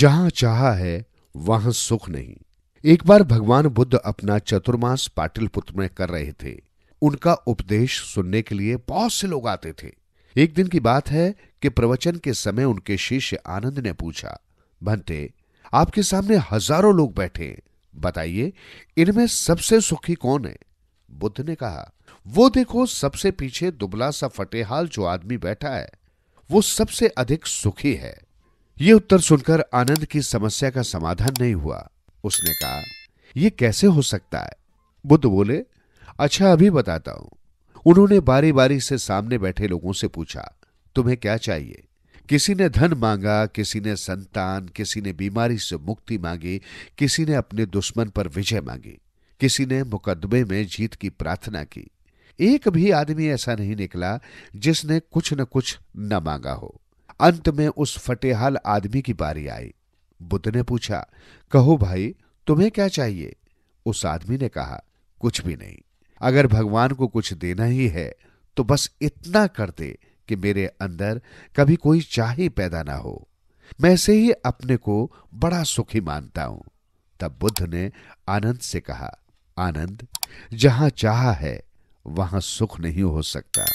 जहां चाह है वहां सुख नहीं एक बार भगवान बुद्ध अपना चतुर्मास पाटिलपुत्र में कर रहे थे उनका उपदेश सुनने के लिए बहुत से लोग आते थे एक दिन की बात है कि प्रवचन के समय उनके शिष्य आनंद ने पूछा भंते आपके सामने हजारों लोग बैठे बताइए इनमें सबसे सुखी कौन है बुद्ध ने कहा वो देखो सबसे पीछे दुबला सा फटेहाल जो आदमी बैठा है वो सबसे अधिक सुखी है ये उत्तर सुनकर आनंद की समस्या का समाधान नहीं हुआ उसने कहा यह कैसे हो सकता है बुद्ध बोले अच्छा अभी बताता हूं उन्होंने बारी बारी से सामने बैठे लोगों से पूछा तुम्हें क्या चाहिए किसी ने धन मांगा किसी ने संतान किसी ने बीमारी से मुक्ति मांगी किसी ने अपने दुश्मन पर विजय मांगी किसी ने मुकदमे में जीत की प्रार्थना की एक भी आदमी ऐसा नहीं निकला जिसने कुछ न कुछ न मांगा हो अंत में उस फटेहाल आदमी की बारी आई बुद्ध ने पूछा कहो भाई तुम्हें क्या चाहिए उस आदमी ने कहा कुछ भी नहीं अगर भगवान को कुछ देना ही है तो बस इतना कर दे कि मेरे अंदर कभी कोई चाह ही पैदा ना हो मैं से ही अपने को बड़ा सुखी मानता हूं तब बुद्ध ने आनंद से कहा आनंद जहां चाह है वहां सुख नहीं हो सकता